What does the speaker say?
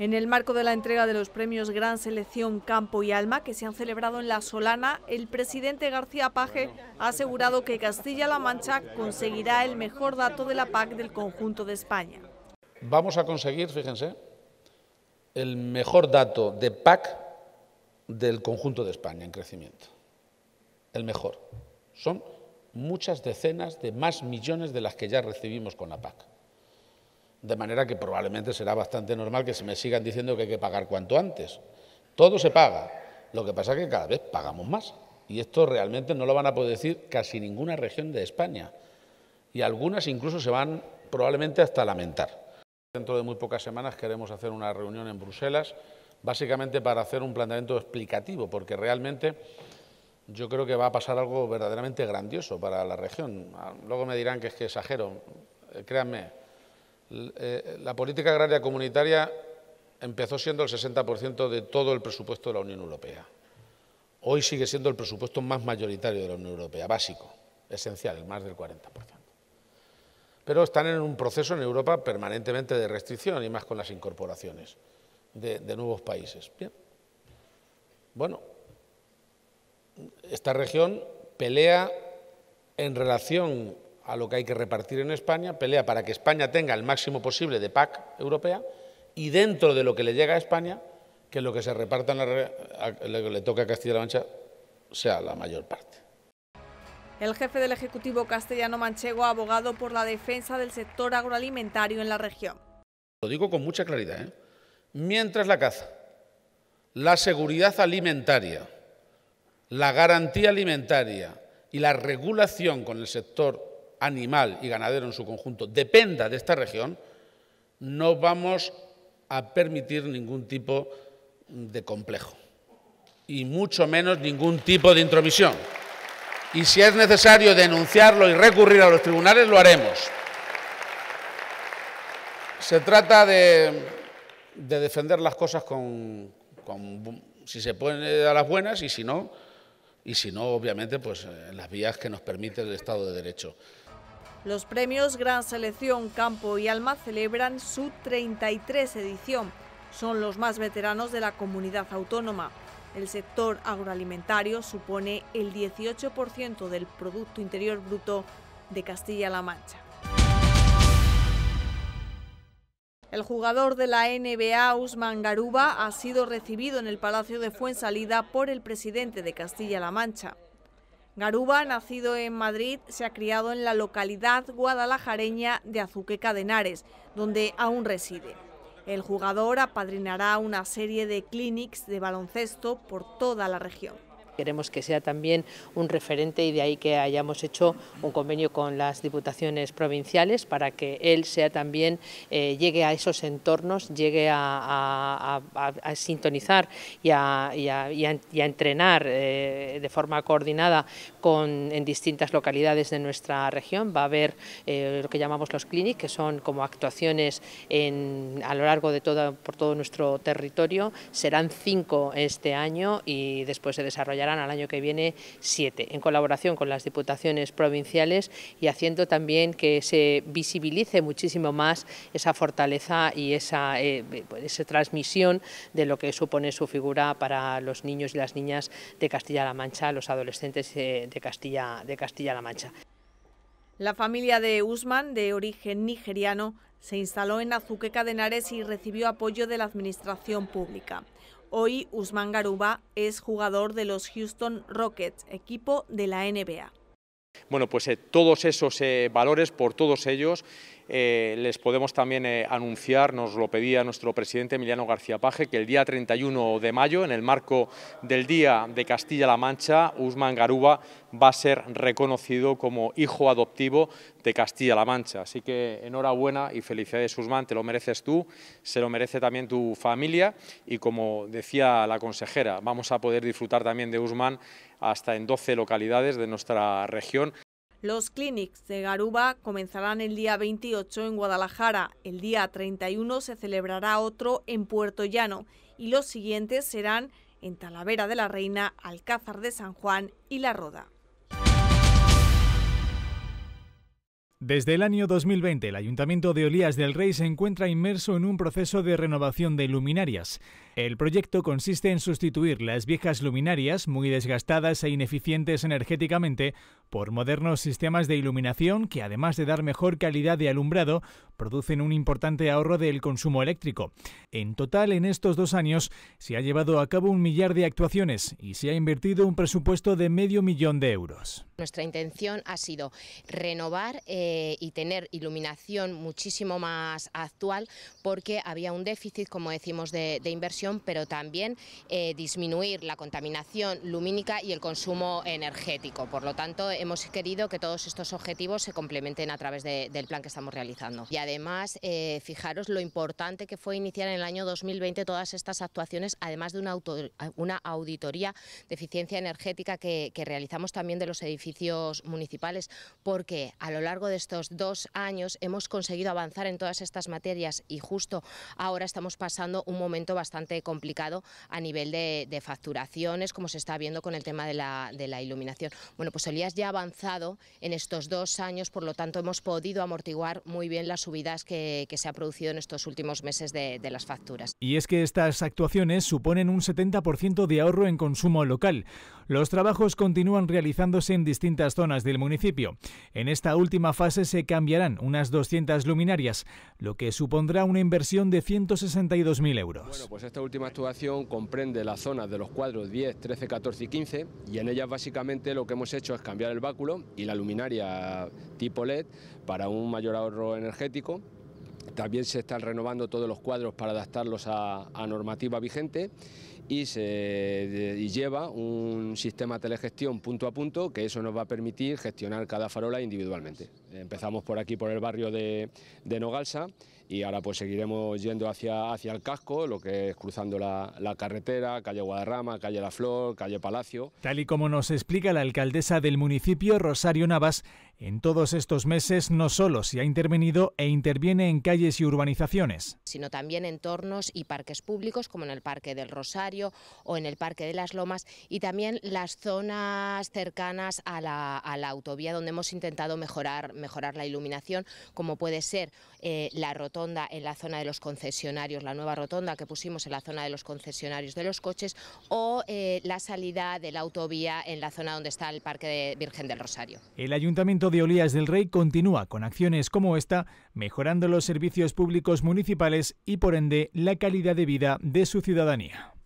En el marco de la entrega de los premios Gran Selección Campo y Alma, que se han celebrado en La Solana, el presidente García Page ha asegurado que Castilla-La Mancha conseguirá el mejor dato de la PAC del conjunto de España. Vamos a conseguir, fíjense, el mejor dato de PAC del conjunto de España en crecimiento. El mejor. Son muchas decenas de más millones de las que ya recibimos con la PAC. De manera que probablemente será bastante normal que se me sigan diciendo que hay que pagar cuanto antes. Todo se paga. Lo que pasa es que cada vez pagamos más. Y esto realmente no lo van a poder decir casi ninguna región de España. Y algunas incluso se van probablemente hasta lamentar. Dentro de muy pocas semanas queremos hacer una reunión en Bruselas, básicamente para hacer un planteamiento explicativo, porque realmente yo creo que va a pasar algo verdaderamente grandioso para la región. Luego me dirán que es que exagero. Eh, créanme, eh, la política agraria comunitaria empezó siendo el 60% de todo el presupuesto de la Unión Europea. Hoy sigue siendo el presupuesto más mayoritario de la Unión Europea, básico, esencial, el más del 40%. Pero están en un proceso en Europa permanentemente de restricción y más con las incorporaciones de, de nuevos países. Bien. Bueno, esta región pelea en relación a lo que hay que repartir en España, pelea para que España tenga el máximo posible de PAC europea y dentro de lo que le llega a España, que lo que se reparta en le toca a Castilla-La Mancha sea la mayor parte. El jefe del Ejecutivo castellano manchego ha abogado por la defensa del sector agroalimentario en la región. Lo digo con mucha claridad. ¿eh? Mientras la caza, la seguridad alimentaria, la garantía alimentaria y la regulación con el sector animal y ganadero en su conjunto dependa de esta región, no vamos a permitir ningún tipo de complejo y mucho menos ningún tipo de intromisión. Y si es necesario denunciarlo y recurrir a los tribunales, lo haremos. Se trata de, defender las cosas con, si se puede, a las buenas y si no, y si no, obviamente, pues las vías que nos permite el Estado de Derecho. Los premios Gran Selección, Campo y Alma celebran su 33 edición. Son los más veteranos de la comunidad autónoma. El sector agroalimentario supone el 18% del Producto Interior Bruto de Castilla-La Mancha. El jugador de la NBA, Usman Garuba, ha sido recibido en el Palacio de Fuensalida por el presidente de Castilla-La Mancha. Garuba, nacido en Madrid, se ha criado en la localidad guadalajareña de Azuqueca Cadenares, donde aún reside. El jugador apadrinará una serie de clinics de baloncesto por toda la región. Queremos que sea también un referente y de ahí que hayamos hecho un convenio con las diputaciones provinciales para que él sea también, eh, llegue a esos entornos, llegue a, sintonizar y a, entrenar eh, de forma coordinada con, en distintas localidades de nuestra región. Va a haber eh, lo que llamamos los clinics, que son como actuaciones a lo largo de por todo nuestro territorio. Serán cinco este año y después se desarrollarán al año que viene siete, en colaboración con las diputaciones provinciales y haciendo también que se visibilice muchísimo más esa fortaleza y esa, eh, esa transmisión de lo que supone su figura para los niños y las niñas de Castilla-La Mancha, los adolescentes eh, de Castilla-La de Castilla Mancha. La familia de Usman, de origen nigeriano, se instaló en Azuqueca de Henares y recibió apoyo de la Administración Pública. Hoy Usman Garuba es jugador de los Houston Rockets, equipo de la NBA. Bueno, pues eh, todos esos eh, valores, por todos ellos, eh, les podemos también eh, anunciar, nos lo pedía nuestro presidente Emiliano García Paje, que el día 31 de mayo, en el marco del Día de Castilla-La Mancha, Usman Garuba va a ser reconocido como hijo adoptivo de Castilla-La Mancha. Así que enhorabuena y felicidades Usman, te lo mereces tú, se lo merece también tu familia y como decía la consejera, vamos a poder disfrutar también de Usman hasta en 12 localidades de nuestra región. Los clinics de Garuba comenzarán el día 28 en Guadalajara, el día 31 se celebrará otro en Puerto Llano y los siguientes serán en Talavera de la Reina, Alcázar de San Juan y La Roda. Desde el año 2020, el Ayuntamiento de Olías del Rey se encuentra inmerso en un proceso de renovación de luminarias. El proyecto consiste en sustituir las viejas luminarias, muy desgastadas e ineficientes energéticamente, por modernos sistemas de iluminación que, además de dar mejor calidad de alumbrado, producen un importante ahorro del consumo eléctrico. En total, en estos dos años, se ha llevado a cabo un millar de actuaciones y se ha invertido un presupuesto de medio millón de euros. Nuestra intención ha sido renovar eh, y tener iluminación muchísimo más actual porque había un déficit, como decimos, de inversión pero también eh, disminuir la contaminación lumínica y el consumo energético. Por lo tanto, hemos querido que todos estos objetivos se complementen a través del plan que estamos realizando. Y además, eh, fijaros lo importante que fue iniciar en el año 2020 todas estas actuaciones, además de una, auditoría de eficiencia energética que, que realizamos también de los edificios municipales, porque a lo largo de estos dos años hemos conseguido avanzar en todas estas materias y justo ahora estamos pasando un momento bastante complicado a nivel de, facturaciones, como se está viendo con el tema de la, iluminación. Bueno, pues Elías ya ha avanzado en estos dos años, por lo tanto hemos podido amortiguar muy bien las subidas que, se ha producido en estos últimos meses de, las facturas. Y es que estas actuaciones suponen un 70% de ahorro en consumo local. Los trabajos continúan realizándose en distintas zonas del municipio. En esta última fase se cambiarán unas 200 luminarias, lo que supondrá una inversión de 162.000 euros. Bueno, pues última actuación comprende las zonas de los cuadros 10, 13, 14 y 15 y en ellas básicamente lo que hemos hecho es cambiar el báculo y la luminaria tipo LED para un mayor ahorro energético también se están renovando todos los cuadros para adaptarlos a, a normativa vigente y, se, lleva un sistema de telegestión punto a punto que eso nos va a permitir gestionar cada farola individualmente. Empezamos por aquí, por el barrio de, Nogalsa y ahora pues seguiremos yendo hacia, hacia el casco, lo que es cruzando la carretera, calle Guadarrama, calle La Flor, calle Palacio. Tal y como nos explica la alcaldesa del municipio, Rosario Navas, en todos estos meses no solo se ha intervenido e interviene en calles y urbanizaciones, sino también entornos y parques públicos como en el Parque del Rosario o en el Parque de las Lomas y también las zonas cercanas a la, autovía donde hemos intentado mejorar, mejorar la iluminación, como puede ser eh, la rotonda en la zona de los concesionarios, la nueva rotonda que pusimos en la zona de los concesionarios de los coches o eh, la salida de la autovía en la zona donde está el Parque de Virgen del Rosario. El Ayuntamiento de Olías del Rey continúa con acciones como esta, mejorando los servicios públicos municipales y por ende la calidad de vida de su ciudadanía.